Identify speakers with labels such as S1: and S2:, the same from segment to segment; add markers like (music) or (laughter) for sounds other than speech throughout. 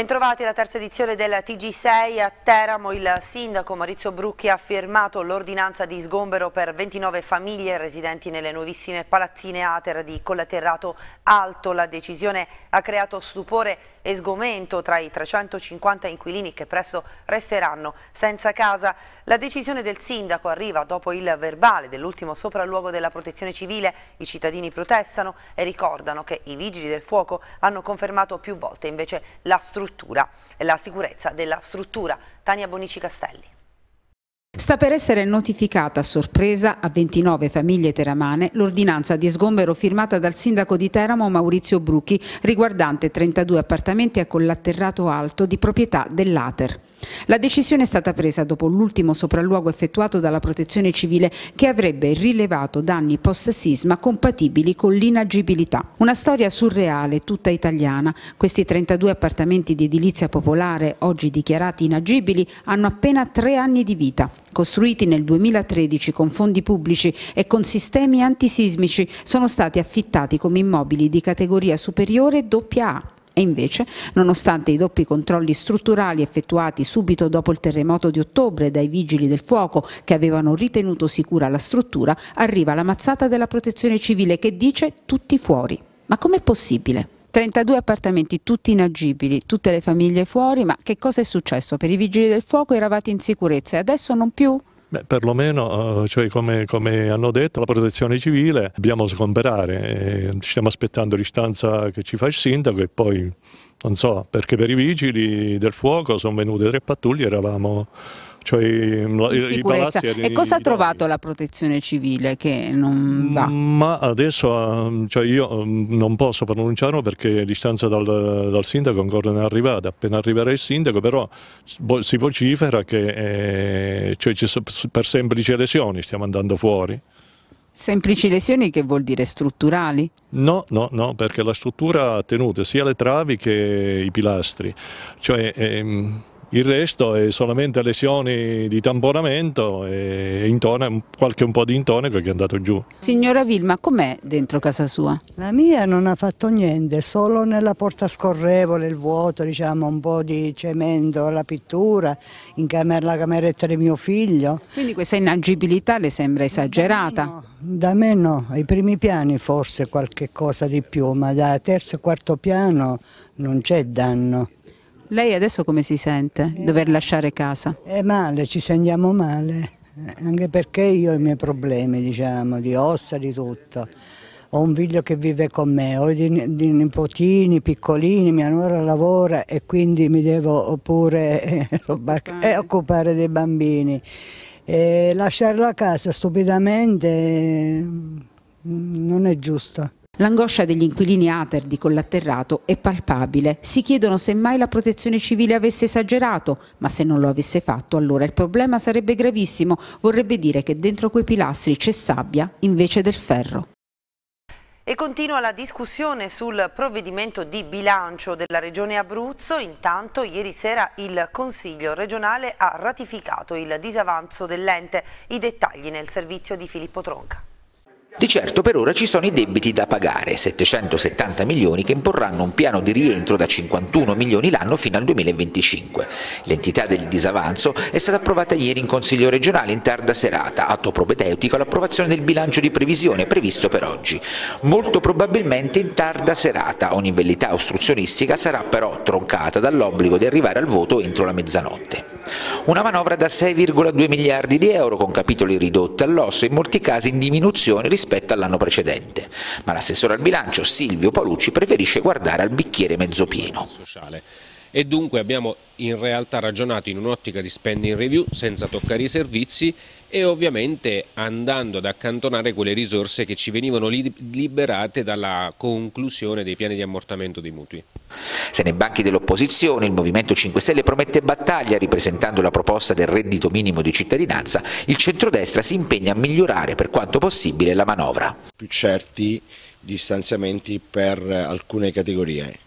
S1: Bentrovati alla terza edizione del TG6 a Teramo. Il sindaco Maurizio Brucchi ha firmato l'ordinanza di sgombero per 29 famiglie residenti nelle nuovissime palazzine Ater di Collaterrato Alto. La decisione ha creato stupore e sgomento tra i 350 inquilini che presto resteranno senza casa. La decisione del sindaco arriva dopo il verbale dell'ultimo sopralluogo della protezione civile. I cittadini protestano e ricordano che i vigili del fuoco hanno confermato più volte invece la struttura e la sicurezza della struttura. Tania Bonici Castelli.
S2: Sta per essere notificata a sorpresa a 29 famiglie teramane l'ordinanza di sgombero firmata dal sindaco di Teramo Maurizio Bruchi riguardante 32 appartamenti a collaterrato alto di proprietà dell'Ater. La decisione è stata presa dopo l'ultimo sopralluogo effettuato dalla protezione civile che avrebbe rilevato danni post-sisma compatibili con l'inagibilità. Una storia surreale, tutta italiana. Questi 32 appartamenti di edilizia popolare, oggi dichiarati inagibili, hanno appena tre anni di vita. Costruiti nel 2013 con fondi pubblici e con sistemi antisismici, sono stati affittati come immobili di categoria superiore doppia A e invece, nonostante i doppi controlli strutturali effettuati subito dopo il terremoto di ottobre dai vigili del fuoco che avevano ritenuto sicura la struttura, arriva la mazzata della protezione civile che dice tutti fuori. Ma com'è possibile? 32 appartamenti tutti inagibili, tutte le famiglie fuori, ma che cosa è successo? Per i vigili del fuoco eravate in sicurezza e adesso non più?
S1: Beh, perlomeno, eh, cioè, come, come, hanno detto, la protezione civile dobbiamo sgomberare, eh, ci stiamo aspettando l'istanza che ci fa il sindaco e poi non so, perché per i vigili del fuoco sono venute tre pattuglie, eravamo cioè in sicurezza. e cosa ha
S2: trovato la protezione civile che non va?
S1: Ma adesso ehm, cioè io ehm, non posso pronunciarlo perché distanza dal, dal, sindaco ancora non è arrivata, appena arriverà il sindaco però si vocifera che eh, cioè, per semplici lesioni stiamo andando fuori.
S2: Semplici lesioni che vuol dire strutturali?
S1: No, no, no, perché la struttura ha tenuto sia le travi che i pilastri. Cioè, ehm il resto è solamente lesioni di tamponamento e intone, qualche un po' di intonico che è andato giù.
S2: Signora Vilma, com'è dentro casa sua? La mia non ha fatto niente, solo nella porta scorrevole, il vuoto, diciamo, un po' di cemento, la pittura, in camera, la cameretta di mio figlio. Quindi questa inagibilità le sembra esagerata? Da me, no, da me no, ai primi piani forse qualche cosa di più, ma da terzo e quarto piano non c'è danno. Lei adesso come si sente, eh, dover lasciare casa? È male, ci sentiamo male, eh, anche perché io ho i miei problemi, diciamo, di ossa, di tutto. Ho un figlio che vive con me, ho dei, dei nipotini piccolini, mia nuora lavora e quindi mi devo pure eh, (laughs) occupare. Ah. Eh, occupare dei bambini. E lasciare la casa stupidamente mm, non è giusto. L'angoscia degli inquilini Ater di Collatterrato è palpabile. Si chiedono se mai la protezione civile avesse esagerato, ma se non lo avesse fatto allora il problema sarebbe gravissimo, vorrebbe dire che dentro quei pilastri c'è sabbia invece del ferro.
S1: E continua la discussione sul provvedimento di bilancio della Regione Abruzzo. Intanto ieri sera il Consiglio regionale ha ratificato il disavanzo dell'ente. I dettagli nel servizio di Filippo Tronca.
S3: Di certo per ora ci sono i debiti da pagare, 770 milioni che imporranno un piano di rientro da 51 milioni l'anno fino al 2025. L'entità del disavanzo è stata approvata ieri in Consiglio regionale in tarda serata, atto propedeutico all'approvazione del bilancio di previsione previsto per oggi. Molto probabilmente in tarda serata, ogni velleità ostruzionistica sarà però troncata dall'obbligo di arrivare al voto entro la mezzanotte. Una manovra da 6,2 miliardi di euro con capitoli ridotti all'osso e in molti casi in diminuzione rispetto all'anno precedente. Ma l'assessore al bilancio Silvio Palucci preferisce guardare al bicchiere mezzo pieno e dunque abbiamo in realtà ragionato in un'ottica di spending review senza toccare i servizi e ovviamente andando ad accantonare quelle risorse che ci venivano liberate dalla conclusione dei piani di ammortamento dei mutui. Se nei banchi dell'opposizione il Movimento 5 Stelle promette battaglia ripresentando la proposta del reddito minimo di cittadinanza, il centrodestra si impegna a migliorare per quanto possibile la manovra. Più certi
S4: distanziamenti per alcune categorie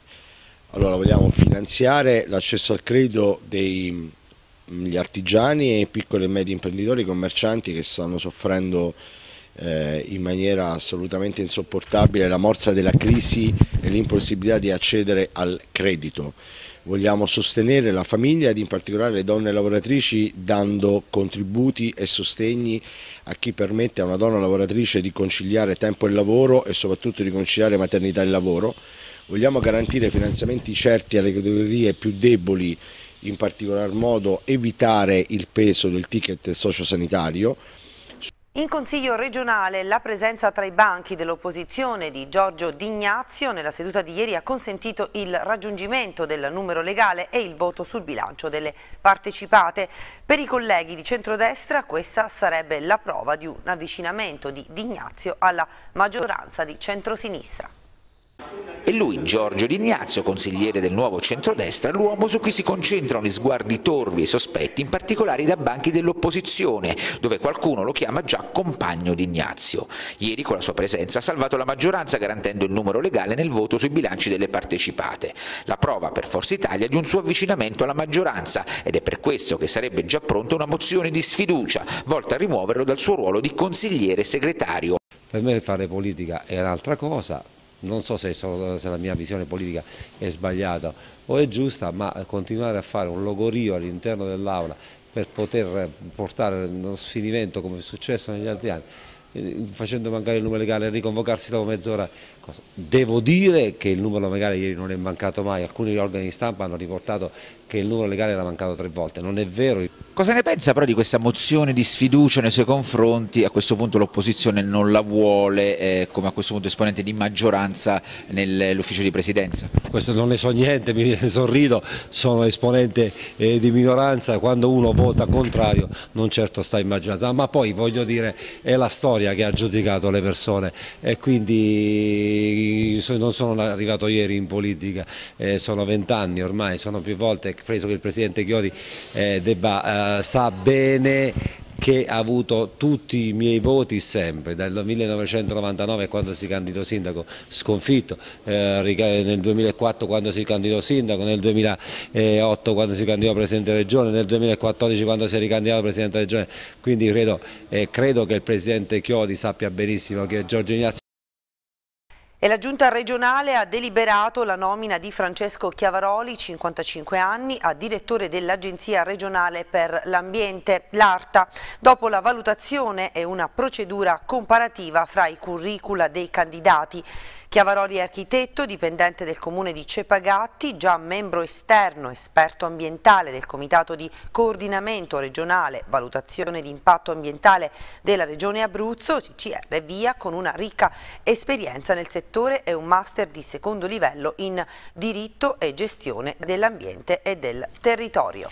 S4: allora vogliamo finanziare l'accesso al credito degli mm, artigiani e piccoli e medi imprenditori commercianti che stanno soffrendo eh, in maniera assolutamente insopportabile la morsa della crisi e l'impossibilità di accedere al credito. Vogliamo sostenere la famiglia ed in particolare le donne lavoratrici dando contributi e sostegni a chi permette a una donna lavoratrice di conciliare tempo e lavoro e soprattutto di conciliare maternità e lavoro vogliamo garantire finanziamenti certi alle categorie più deboli, in particolar modo evitare il peso del ticket sociosanitario.
S1: In Consiglio regionale la presenza tra i banchi dell'opposizione di Giorgio D'Ignazio nella seduta di ieri ha consentito il raggiungimento del numero legale e il voto sul bilancio delle partecipate. Per i colleghi di centrodestra questa sarebbe la prova di un avvicinamento di D'Ignazio alla maggioranza di centrosinistra.
S3: E lui, Giorgio D'Ignazio, consigliere del nuovo centrodestra, l'uomo su cui si concentrano gli sguardi torvi e sospetti, in particolare da banchi dell'opposizione, dove qualcuno lo chiama già compagno di Ignazio. Ieri con la sua presenza ha salvato la maggioranza garantendo il numero legale nel voto sui bilanci delle partecipate. La prova per Forza Italia di un suo avvicinamento alla maggioranza ed è per questo che sarebbe già pronta una mozione di sfiducia volta a rimuoverlo dal suo ruolo di consigliere segretario.
S5: Per me fare politica è un'altra cosa, non so se, se, la mia visione politica è sbagliata o è giusta, ma continuare a fare un logorio all'interno dell'Aula per poter portare uno sfinimento come è successo negli altri anni eh, facendo mancare il numero legale e riconvocarsi dopo mezz'ora. Devo dire che il numero legale ieri non è mancato mai, alcuni organi di stampa hanno riportato che il numero legale era mancato tre volte, non è vero. Cosa ne pensa però di questa mozione di sfiducia nei suoi
S3: confronti? A questo punto l'opposizione non la vuole eh, come a questo punto esponente di maggioranza nell'ufficio di presidenza?
S5: Questo non ne so niente, mi sorrido, sono esponente eh, di minoranza, quando uno vota contrario non certo sta in maggioranza, ma poi voglio dire è la storia che ha giudicato le persone e quindi non sono arrivato ieri in politica, eh, sono vent'anni ormai, sono più volte, preso che il Presidente Chiodi eh, debba eh, eh, sa bene che ha avuto tutti i miei voti sempre, dal 1999 quando si candidò sindaco sconfitto, eh, nel 2004 quando si candidò sindaco, nel 2008 quando si candidò Presidente Regione, nel 2014 quando si è ricandidato Presidente Regione, quindi credo, eh, credo che il Presidente Chiodi sappia benissimo che Giorgio Ignazio e la
S1: giunta regionale ha deliberato la nomina di Francesco Chiavaroli, 55 anni, a direttore dell'Agenzia regionale per l'ambiente, l'ARTA, dopo la valutazione e una procedura comparativa fra i curricula dei candidati. Chiavaroli è architetto, dipendente del comune di Cepagatti, già membro esterno, esperto ambientale del Comitato di Coordinamento Regionale Valutazione di Impatto Ambientale della Regione Abruzzo, CCR Via, con una ricca esperienza nel settore e un master di secondo livello in diritto e gestione dell'ambiente e del territorio.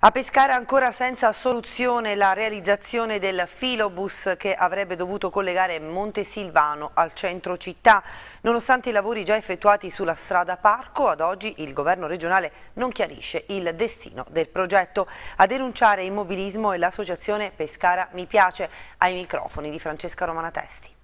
S1: A Pescara ancora senza soluzione la realizzazione del filobus che avrebbe dovuto collegare Montesilvano al centro città. Nonostante i lavori già effettuati sulla strada Parco, ad oggi il governo regionale non chiarisce il destino del progetto. A denunciare immobilismo è l'associazione Pescara Mi Piace, ai microfoni di Francesca Romanatesti.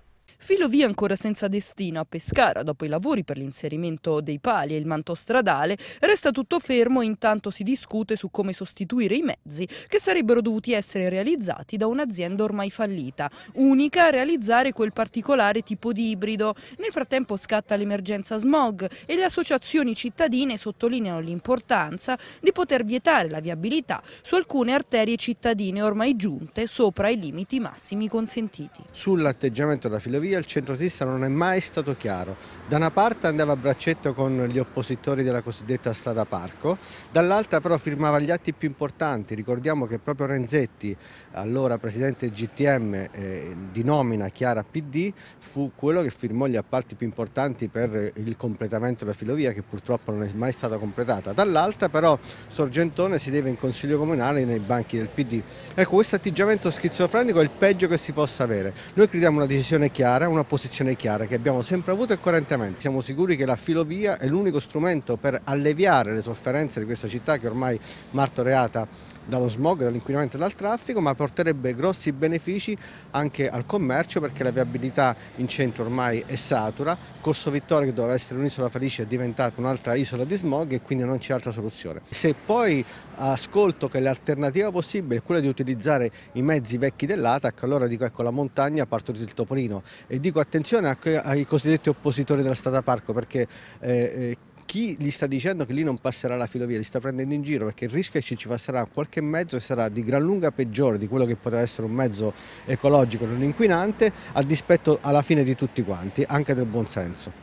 S6: Filovia ancora senza destino a Pescara, dopo i lavori per l'inserimento dei pali e il manto stradale, resta tutto fermo e intanto si discute su come sostituire i mezzi che sarebbero dovuti essere realizzati da un'azienda ormai fallita, unica a realizzare quel particolare tipo di ibrido. Nel frattempo scatta l'emergenza smog e le associazioni cittadine sottolineano l'importanza di poter vietare la viabilità su alcune arterie cittadine ormai giunte sopra i limiti massimi consentiti.
S4: Sull'atteggiamento della filovia Italia il centrodestra non è mai stato chiaro. Da una parte andava a braccetto con gli oppositori della cosiddetta strada parco, dall'altra però firmava gli atti più importanti. Ricordiamo che proprio Renzetti, allora presidente del GTM eh, di nomina Chiara PD, fu quello che firmò gli appalti più importanti per il completamento della filovia che purtroppo non è mai stata completata. Dall'altra però Sorgentone si deve in consiglio comunale nei banchi del PD. Ecco, questo atteggiamento schizofrenico è il peggio che si possa avere. Noi crediamo una decisione chiara chiara, una posizione chiara che abbiamo sempre avuto e coerentemente. Siamo sicuri che la filovia è l'unico strumento per alleviare le sofferenze di questa città che ormai martoreata dallo smog, dall'inquinamento e dal traffico, ma porterebbe grossi benefici anche al commercio perché la viabilità in centro ormai è satura, Corso Vittorio che doveva essere un'isola felice è diventata un'altra isola di smog e quindi non c'è altra soluzione. Se poi ascolto che l'alternativa possibile è quella di utilizzare i mezzi vecchi dell'ATAC, allora dico ecco la montagna parto il topolino e dico attenzione ai cosiddetti oppositori della strada parco perché eh, eh chi gli sta dicendo che lì non passerà la filovia li sta prendendo in giro perché il rischio è che ci passerà qualche mezzo e sarà di gran lunga peggiore di quello che poteva essere un mezzo ecologico non inquinante a dispetto alla fine di tutti quanti, anche del buon senso.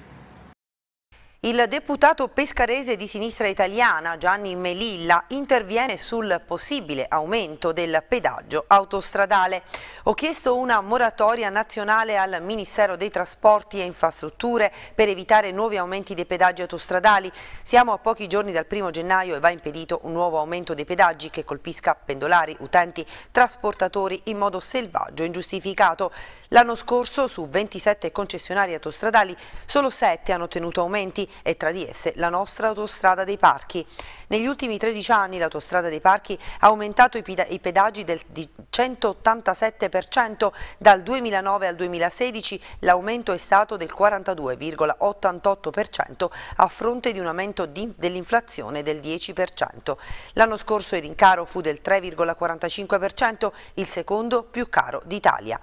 S1: Il deputato pescarese di sinistra italiana Gianni Melilla interviene sul possibile aumento del pedaggio autostradale. Ho chiesto una moratoria nazionale al Ministero dei Trasporti e Infrastrutture per evitare nuovi aumenti dei pedaggi autostradali. Siamo a pochi giorni dal 1 gennaio e va impedito un nuovo aumento dei pedaggi che colpisca pendolari, utenti, trasportatori in modo selvaggio e ingiustificato. L'anno scorso su 27 concessionari autostradali solo 7 hanno ottenuto aumenti e tra di esse la nostra autostrada dei parchi. Negli ultimi 13 anni l'autostrada dei parchi ha aumentato i pedaggi del 187%, dal 2009 al 2016 l'aumento è stato del 42,88% a fronte di un aumento dell'inflazione del 10%. L'anno scorso il rincaro fu del 3,45%, il secondo più caro d'Italia.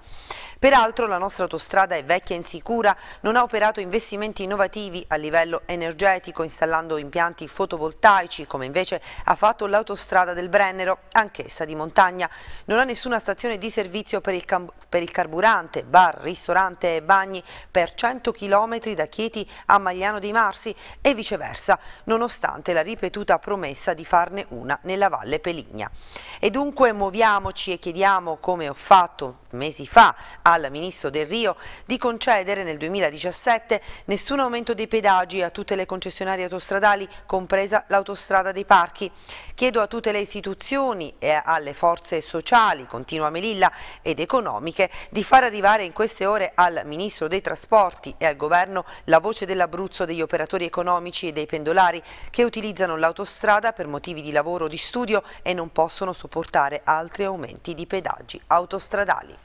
S1: Peraltro la nostra autostrada è vecchia e insicura, non ha operato investimenti innovativi a livello energetico installando impianti fotovoltaici come invece ha fatto l'autostrada del Brennero, anch'essa di montagna. Non ha nessuna stazione di servizio per il, per il carburante, bar, ristorante e bagni per 100 km da Chieti a Magliano dei Marsi e viceversa, nonostante la ripetuta promessa di farne una nella Valle Peligna. E dunque muoviamoci e chiediamo come ho fatto mesi fa al Ministro Del Rio di concedere nel 2017 nessun aumento dei pedaggi a tutte le concessionarie autostradali, compresa l'autostrada dei parchi. Chiedo a tutte le istituzioni e alle forze sociali, continua Melilla, ed economiche, di far arrivare in queste ore al Ministro dei Trasporti e al Governo la voce dell'Abruzzo degli operatori economici e dei pendolari che utilizzano l'autostrada per motivi di lavoro o di studio e non possono sopportare altri aumenti di pedaggi autostradali.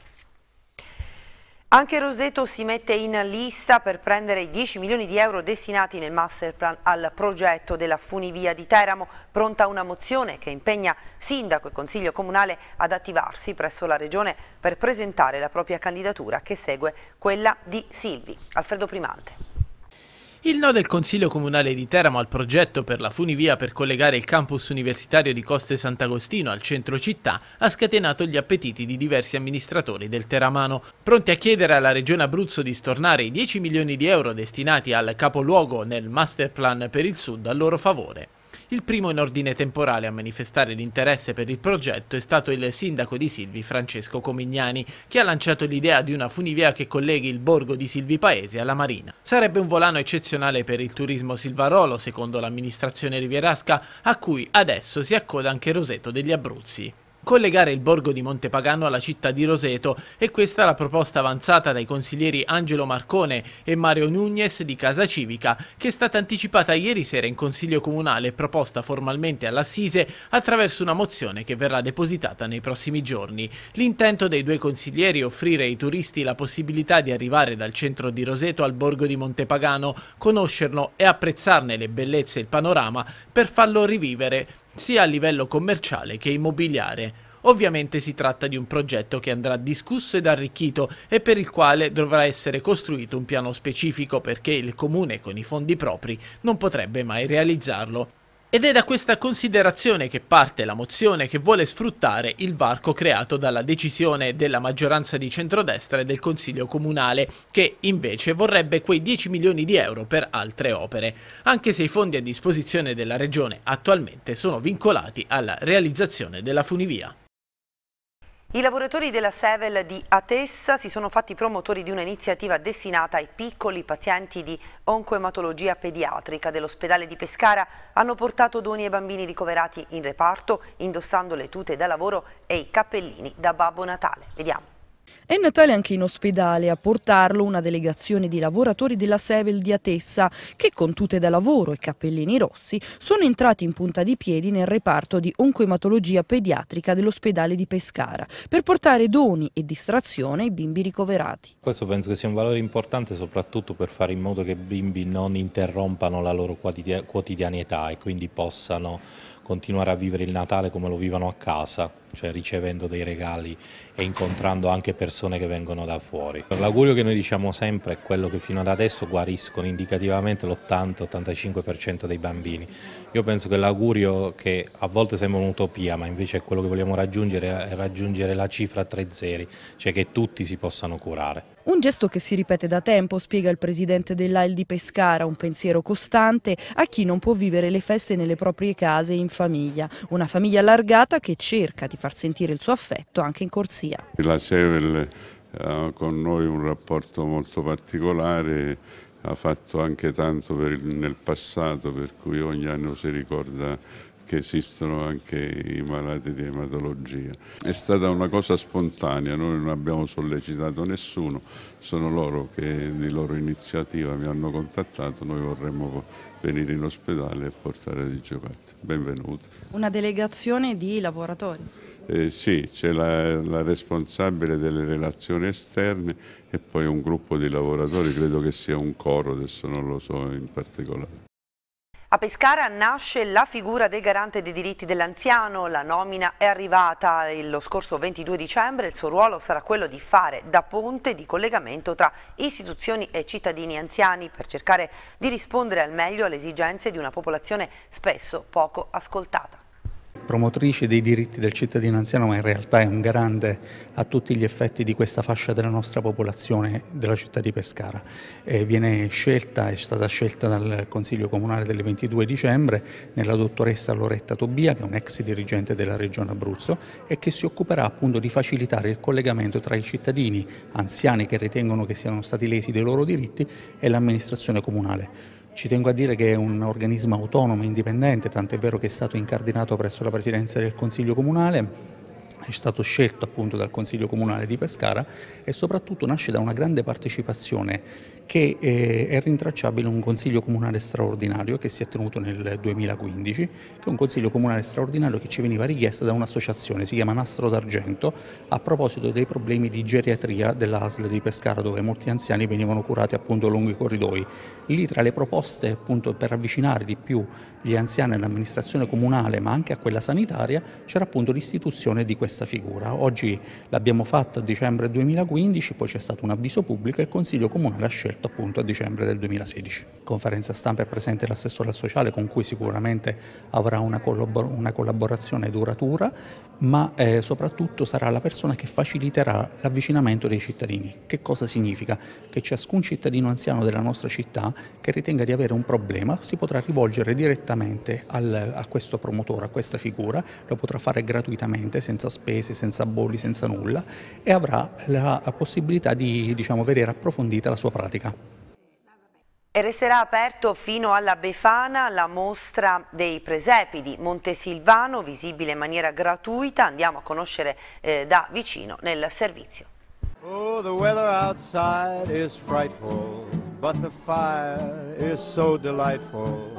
S1: Anche Roseto si mette in lista per prendere i 10 milioni di euro destinati nel masterplan al progetto della funivia di Teramo, pronta una mozione che impegna Sindaco e Consiglio Comunale ad attivarsi presso la Regione per presentare la propria candidatura che segue quella di Silvi. Alfredo Primante.
S7: Il no del Consiglio Comunale di Teramo al progetto per la funivia per collegare il campus universitario di Coste Sant'Agostino al centro città ha scatenato gli appetiti di diversi amministratori del Teramano, pronti a chiedere alla Regione Abruzzo di stornare i 10 milioni di euro destinati al capoluogo nel Masterplan per il Sud a loro favore. Il primo in ordine temporale a manifestare l'interesse per il progetto è stato il sindaco di Silvi Francesco Comignani, che ha lanciato l'idea di una funivia che colleghi il borgo di Silvi Paese alla Marina. Sarebbe un volano eccezionale per il turismo silvarolo, secondo l'amministrazione rivierasca, a cui adesso si accoda anche Roseto degli Abruzzi collegare il borgo di Montepagano alla città di Roseto e questa è la proposta avanzata dai consiglieri Angelo Marcone e Mario Nunez di Casa Civica che è stata anticipata ieri sera in Consiglio Comunale e proposta formalmente all'Assise attraverso una mozione che verrà depositata nei prossimi giorni. L'intento dei due consiglieri è offrire ai turisti la possibilità di arrivare dal centro di Roseto al borgo di Montepagano, conoscerlo e apprezzarne le bellezze e il panorama per farlo rivivere sia a livello commerciale che immobiliare. Ovviamente si tratta di un progetto che andrà discusso ed arricchito e per il quale dovrà essere costruito un piano specifico perché il comune con i fondi propri non potrebbe mai realizzarlo. Ed è da questa considerazione che parte la mozione che vuole sfruttare il varco creato dalla decisione della maggioranza di centrodestra e del Consiglio Comunale, che invece vorrebbe quei 10 milioni di euro per altre opere, anche se i fondi a disposizione della Regione attualmente sono vincolati alla realizzazione della funivia.
S1: I lavoratori della Sevel di Atessa si sono fatti promotori di un'iniziativa destinata ai piccoli pazienti di oncoematologia pediatrica dell'ospedale di Pescara. Hanno portato doni ai bambini ricoverati in reparto, indossando le tute da lavoro e i cappellini da Babbo Natale.
S6: Vediamo. È Natale anche in ospedale, a portarlo una delegazione di lavoratori della Sevel di Atessa che con tute da lavoro e cappellini rossi sono entrati in punta di piedi nel reparto di oncoematologia pediatrica dell'ospedale di Pescara per portare doni e distrazione ai bimbi ricoverati.
S8: Questo penso che sia un valore importante soprattutto per fare in modo che i bimbi non interrompano la loro quotidianità e quindi possano continuare a vivere il Natale come lo vivono a casa, cioè ricevendo dei regali e incontrando anche persone che vengono da fuori. L'augurio che noi diciamo sempre è quello che fino ad adesso guariscono indicativamente l'80-85% dei bambini. Io penso che l'augurio che a volte sembra un'utopia, ma invece è quello che vogliamo raggiungere, è raggiungere la cifra tre zeri, cioè che tutti si possano curare.
S6: Un gesto che si ripete da tempo, spiega il presidente dell'AIL di Pescara, un pensiero costante a chi non può vivere le feste nelle proprie case e in famiglia. Una famiglia allargata che cerca di far sentire il suo affetto anche in corsia.
S9: La Sevel ha eh, con noi un rapporto molto particolare, ha fatto anche tanto per, nel passato, per cui ogni anno si ricorda che esistono anche i malati di ematologia. È stata una cosa spontanea, noi non abbiamo sollecitato nessuno, sono loro che di loro iniziativa mi hanno contattato, noi vorremmo venire in ospedale e portare dei giocattoli. Benvenuti.
S6: Una delegazione di lavoratori?
S9: Eh, sì, c'è la, la responsabile delle relazioni esterne e poi un gruppo di lavoratori, credo che sia un coro, adesso non lo so in particolare.
S1: A Pescara nasce la figura del garante dei diritti dell'anziano, la nomina è arrivata lo scorso 22 dicembre, il suo ruolo sarà quello di fare da ponte di collegamento tra istituzioni e cittadini anziani per cercare di rispondere al meglio alle esigenze di una popolazione spesso poco
S9: ascoltata promotrice dei diritti del cittadino anziano, ma in realtà è un garante a tutti gli effetti di questa fascia della nostra popolazione della città di Pescara. Eh, viene scelta, è stata scelta dal Consiglio Comunale del 22 dicembre nella dottoressa Loretta Tobia, che è un ex dirigente della Regione Abruzzo e che si occuperà appunto di facilitare il collegamento tra i cittadini anziani che ritengono che siano stati lesi dei loro diritti e l'amministrazione comunale. Ci tengo a dire che è un organismo autonomo indipendente, tant'è vero che è stato incardinato presso la Presidenza del Consiglio Comunale, è stato scelto appunto dal Consiglio Comunale di Pescara e soprattutto nasce da una grande partecipazione che eh, è rintracciabile un consiglio comunale straordinario che si è tenuto nel 2015, che è un consiglio comunale straordinario che ci veniva richiesto da un'associazione, si chiama Nastro d'Argento, a proposito dei problemi di geriatria della di Pescara dove molti anziani venivano curati appunto lungo i corridoi. Lì tra le proposte appunto per avvicinare di più gli anziani all'amministrazione comunale ma anche a quella sanitaria c'era appunto l'istituzione di questa figura. Oggi l'abbiamo fatta a dicembre 2015, poi c'è stato un avviso pubblico e il Consiglio Comunale ha scelto scelto appunto a dicembre del 2016. Conferenza stampa è presente l'assessore al sociale con cui sicuramente avrà una, collabor una collaborazione duratura, ma eh, soprattutto sarà la persona che faciliterà l'avvicinamento dei cittadini. Che cosa significa? Che ciascun cittadino anziano della nostra città che ritenga di avere un problema si potrà rivolgere direttamente al, a questo promotore, a questa figura, lo potrà fare gratuitamente, senza spese, senza bolli, senza nulla e avrà la possibilità di diciamo, vedere approfondita la sua pratica pubblica.
S1: E resterà aperto fino alla Befana la mostra dei presepidi Montesilvano, visibile in maniera gratuita. Andiamo a conoscere eh, da vicino nel
S6: servizio.
S5: Oh, the weather outside is frightful, but the fire is so delightful.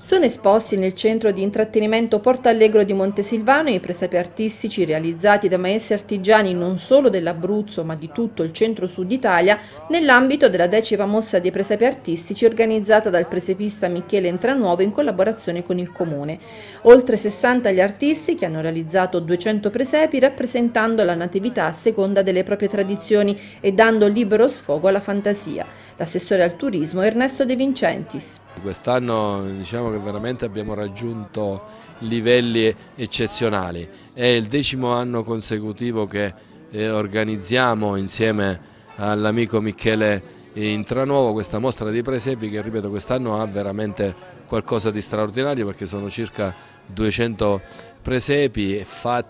S6: Sono esposti nel centro di intrattenimento Porto Allegro di Montesilvano i presepi artistici realizzati da maestri artigiani non solo dell'Abruzzo ma di tutto il centro-sud Italia nell'ambito della decima mossa dei presepi artistici organizzata dal presepista Michele Entranuovo in collaborazione con il Comune. Oltre 60 gli artisti che hanno realizzato 200 presepi rappresentando la natività a seconda delle proprie tradizioni e dando libero sfogo alla fantasia. L'assessore al turismo Ernesto De Vincentis.
S8: Quest'anno diciamo che veramente abbiamo raggiunto livelli eccezionali, è il decimo anno consecutivo che eh, organizziamo insieme all'amico Michele Intranuovo questa mostra di presepi che ripeto quest'anno ha veramente qualcosa di straordinario perché sono circa 200 presepi, fat,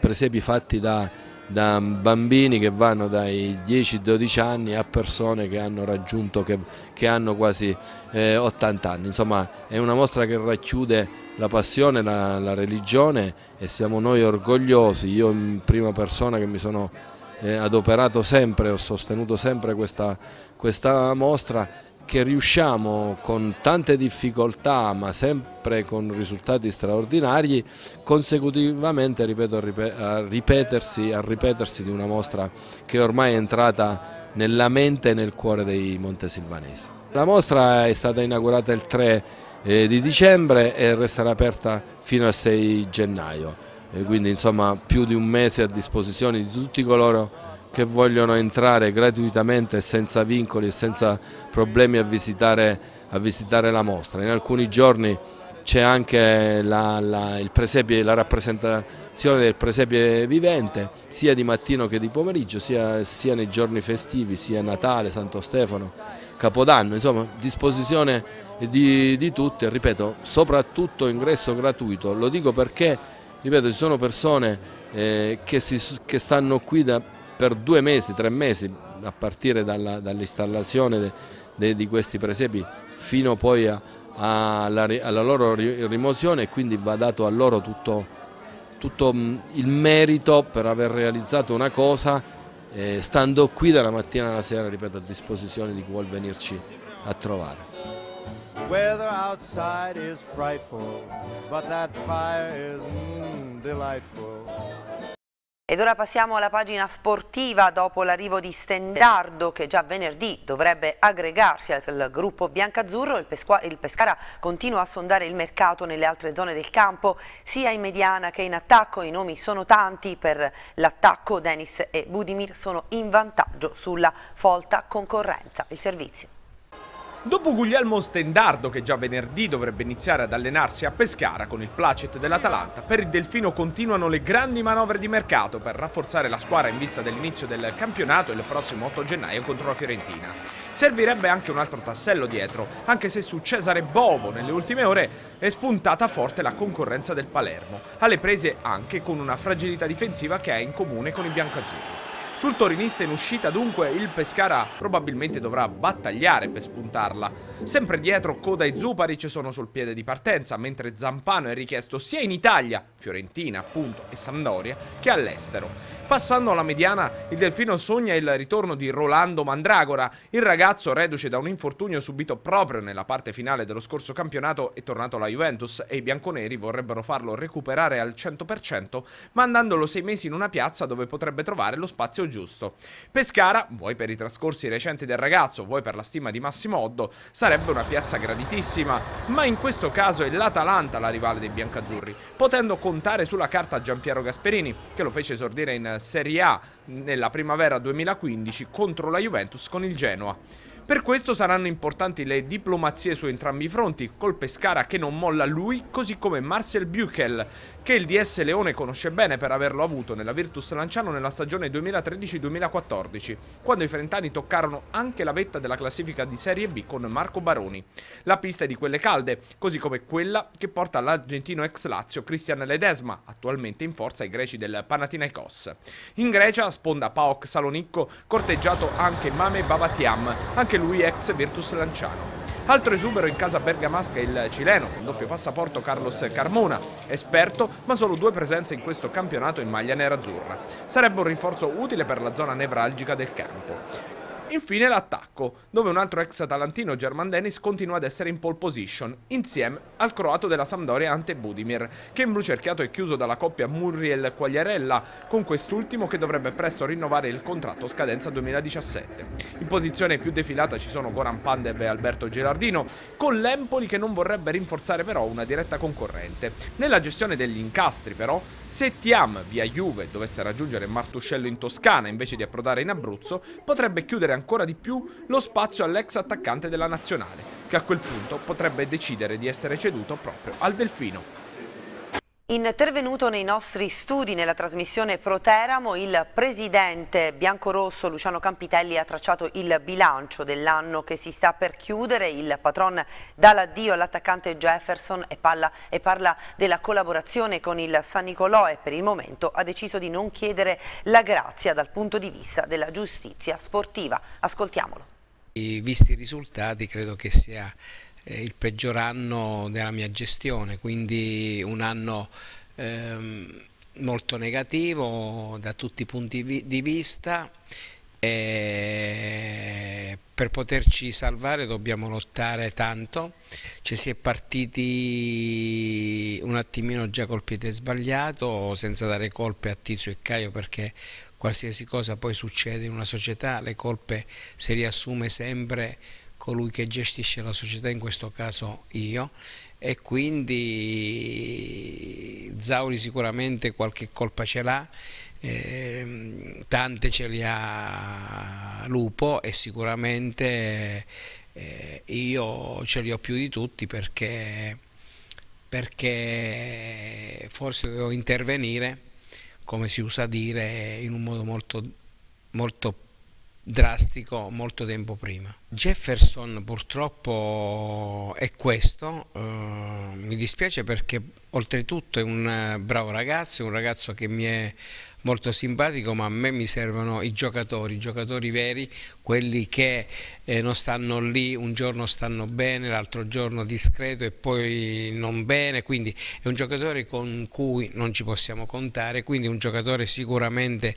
S8: presepi fatti da da bambini che vanno dai 10-12 anni a persone che hanno raggiunto, che, che hanno quasi eh, 80 anni. Insomma è una mostra che racchiude la passione, la, la religione e siamo noi orgogliosi, io in prima persona che mi sono eh, adoperato sempre, ho sostenuto sempre questa, questa mostra che riusciamo con tante difficoltà ma sempre con risultati straordinari consecutivamente ripeto, a, ripetersi, a ripetersi di una mostra che ormai è entrata nella mente e nel cuore dei montesilvanesi. La mostra è stata inaugurata il 3 eh, di dicembre e resterà aperta fino al 6 gennaio, quindi insomma più di un mese a disposizione di tutti coloro che vogliono entrare gratuitamente senza vincoli e senza problemi a visitare, a visitare la mostra. In alcuni giorni c'è anche la, la, presepie, la, rappresentazione del presepe vivente sia di mattino che di pomeriggio, sia, sia nei giorni festivi, sia Natale, Santo Stefano, Capodanno, insomma disposizione di, di tutte, ripeto, soprattutto ingresso gratuito, lo dico perché ripeto, ci sono persone eh, che, si, che stanno qui da per due mesi, tre mesi, a partire dall'installazione dall di questi presepi fino poi a, a, alla, alla, loro rimozione e quindi va dato a loro tutto, tutto mm, il merito per aver realizzato una cosa eh, stando qui dalla mattina alla sera, ripeto, a disposizione di chi vuol venirci a trovare.
S5: Weather outside is frightful,
S1: but that fire is mm, delightful. Ed ora passiamo alla pagina sportiva dopo l'arrivo di Stendardo che già venerdì dovrebbe aggregarsi al gruppo biancazzurro. Il, il Pescara continua a sondare il mercato nelle altre zone del campo sia in mediana che in attacco. I nomi sono tanti per l'attacco. Denis e Budimir sono in vantaggio sulla folta concorrenza. Il servizio.
S10: Dopo Guglielmo Stendardo, che già venerdì dovrebbe iniziare ad allenarsi a Pescara con il placet dell'Atalanta, per il Delfino continuano le grandi manovre di mercato per rafforzare la squadra in vista dell'inizio del campionato il prossimo 8 gennaio contro la Fiorentina. Servirebbe anche un altro tassello dietro, anche se su Cesare Bovo nelle ultime ore è spuntata forte la concorrenza del Palermo, alle prese anche con una fragilità difensiva che ha in comune con i biancazzurri. Sul Torinista in uscita dunque il Pescara probabilmente dovrà battagliare per spuntarla. Sempre dietro Coda e Zuparic sono sul piede di partenza, mentre Zampano è richiesto sia in Italia, Fiorentina appunto e Sampdoria, che all'estero. Passando alla mediana, il Delfino sogna il ritorno di Rolando Mandragora. Il ragazzo, reduce da un infortunio subito proprio nella parte finale dello scorso campionato, è tornato alla Juventus e i bianconeri vorrebbero farlo recuperare al 100%, mandandolo sei mesi in una piazza dove potrebbe trovare lo spazio giusto. Pescara, vuoi per i trascorsi recenti del ragazzo, vuoi per la stima di Massimo Oddo, sarebbe una piazza graditissima, ma in questo caso è l'Atalanta la rivale dei biancazzurri, potendo contare sulla carta Giampiero Gasperini, che lo fece esordire in Serie A nella primavera 2015 contro la Juventus con il Genoa. Per questo saranno importanti le diplomazie su entrambi i fronti, col Pescara che non molla lui, così come Marcel Buchel, che il DS Leone conosce bene per averlo avuto nella Virtus Lanciano nella stagione 2013-2014, quando i frentani toccarono anche la vetta della classifica di Serie B con Marco Baroni. La pista è di quelle calde, così come quella che porta l'argentino ex Lazio Cristian Ledesma, attualmente in forza ai greci del Panathinaikos. In Grecia, sponda Paok Salonicco, corteggiato anche Mame Babatiam, anche lui ex Virtus Lanciano. Altro esubero in casa bergamasca è il cileno, con doppio passaporto Carlos Carmona, esperto, ma solo due presenze in questo campionato in maglia nerazzurra. Sarebbe un rinforzo utile per la zona nevralgica del campo. Infine l'attacco, dove un altro ex atalantino German Dennis continua ad essere in pole position, insieme al croato della Sampdoria Ante Budimir, che in brucerchiato è chiuso dalla coppia Murriel-Quagliarella, con quest'ultimo che dovrebbe presto rinnovare il contratto scadenza 2017. In posizione più defilata ci sono Goran Pandev e Alberto Gerardino, con l'Empoli che non vorrebbe rinforzare però una diretta concorrente. Nella gestione degli incastri però, se Tiam via Juve dovesse raggiungere Martuscello in Toscana invece di approdare in Abruzzo, potrebbe chiudere ancora di più lo spazio all'ex attaccante della nazionale, che a quel punto potrebbe decidere di essere ceduto proprio al Delfino.
S1: Intervenuto nei nostri studi nella trasmissione Proteramo, il presidente biancorosso Luciano Campitelli ha tracciato il bilancio dell'anno che si sta per chiudere. Il patron dà l'addio all'attaccante Jefferson e, parla, e parla della collaborazione con il San Nicolò e per il momento ha deciso di non chiedere la grazia dal punto di vista della giustizia sportiva. Ascoltiamolo.
S11: E visti i risultati credo che sia il peggior anno della mia gestione, quindi un anno ehm, molto negativo da tutti i punti vi di vista e per poterci salvare dobbiamo lottare tanto, ci si è partiti un attimino già col piede sbagliato senza dare colpe a Tizio e Caio perché qualsiasi cosa poi succede in una società le colpe si riassume sempre colui che gestisce la società, in questo caso io, e quindi Zauri sicuramente qualche colpa ce l'ha, eh, tante ce le ha Lupo e sicuramente eh, io ce li ho più di tutti perché, perché forse dovevo intervenire, come si usa dire, in un modo molto, molto più drastico molto tempo prima. Jefferson purtroppo è questo, uh, mi dispiace perché oltretutto è un eh, bravo ragazzo, un ragazzo che mi è molto simpatico, ma a me mi servono i giocatori, i giocatori veri, quelli che eh, non stanno lì, un giorno stanno bene, l'altro giorno discreto e poi non bene, quindi è un giocatore con cui non ci possiamo contare, quindi un giocatore sicuramente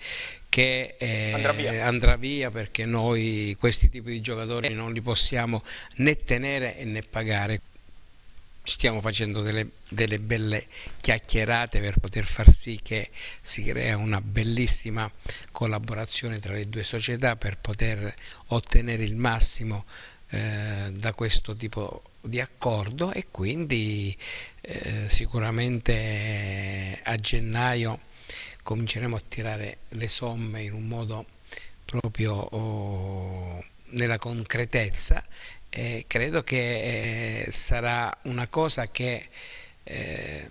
S11: che eh, andrà, via. andrà, via. perché noi questi tipi di giocatori non li possiamo né tenere né pagare stiamo facendo delle, delle, belle chiacchierate per poter far sì che si crea una bellissima collaborazione tra le due società per poter ottenere il massimo eh, da questo tipo di accordo e quindi eh, sicuramente a gennaio cominceremo a tirare le somme in un modo proprio oh, nella concretezza eh, credo che eh, sarà una cosa che eh,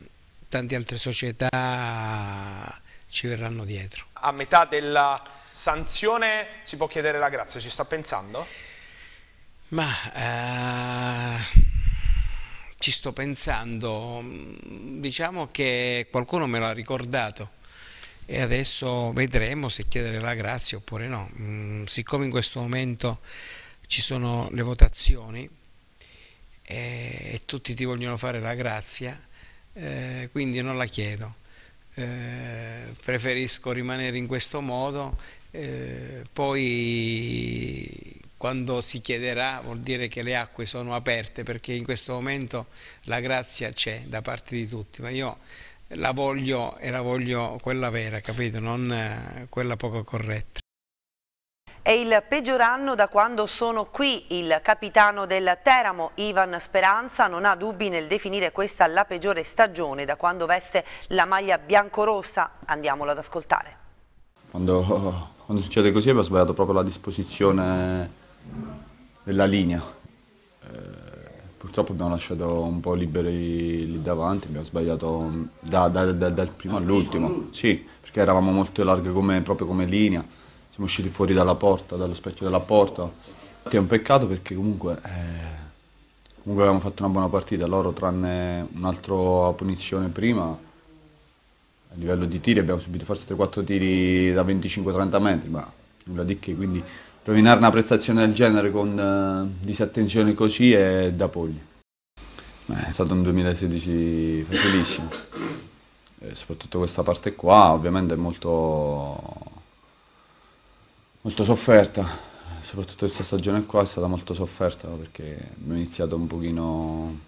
S11: tante altre società ci verranno dietro.
S10: A metà della sanzione si può chiedere la grazia, ci sta pensando?
S11: Ma eh, ci sto pensando, diciamo che qualcuno me l'ha ricordato e adesso vedremo se chiedere la grazia oppure no. Mm, siccome in questo momento ci sono le votazioni e, e tutti ti vogliono fare la grazia, eh, quindi non la chiedo. Eh, preferisco rimanere in questo modo, eh, poi quando si chiederà vuol dire che le acque sono aperte perché in questo momento la grazia c'è da parte di tutti, ma io la voglio e la voglio quella vera, capito? Non eh, quella poco corretta.
S1: È il peggior anno da quando sono qui. Il capitano del Teramo, Ivan Speranza, non ha dubbi nel definire questa la peggiore stagione da quando veste la maglia biancorossa. Andiamolo ad ascoltare.
S12: Quando, quando succede così abbiamo sbagliato proprio la disposizione della linea. Eh, purtroppo abbiamo lasciato un po' liberi lì davanti, abbiamo sbagliato da, da, da, dal primo all'ultimo, sì, perché eravamo molto larghe come, proprio come linea siamo usciti fuori dalla porta, dallo specchio della porta. È un peccato perché comunque, eh, comunque avevamo fatto una buona partita, loro tranne un'altra punizione prima, a livello di tiri abbiamo subito forse 3-4 tiri da 25-30 metri, ma nulla di che, quindi rovinare una prestazione del genere con eh, disattenzione così è da polli. Beh, è stato un 2016 facilissimo, e soprattutto questa parte qua ovviamente è molto molto sofferta, soprattutto questa stagione qua è stata molto sofferta perché abbiamo iniziato un pochino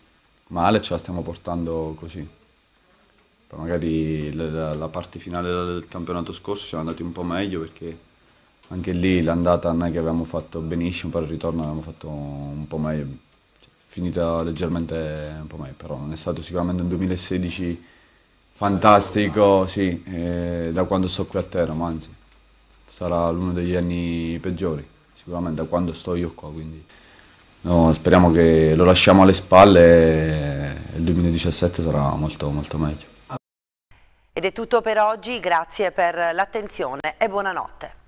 S12: male e ce la stiamo portando così. Poi magari la, la parte finale del campionato scorso siamo andati un po' meglio perché anche lì l'andata non è che avevamo fatto benissimo, poi il ritorno abbiamo fatto un po' meglio, cioè, finita leggermente un po' meglio, però non è stato sicuramente un 2016 fantastico, sì, eh, da quando sto qui a terra, ma anzi sarà uno degli anni peggiori, sicuramente da quando sto io qua, quindi no, speriamo che lo lasciamo alle spalle e il 2017 sarà molto, molto meglio.
S1: Ed è tutto per oggi, grazie per l'attenzione e buonanotte.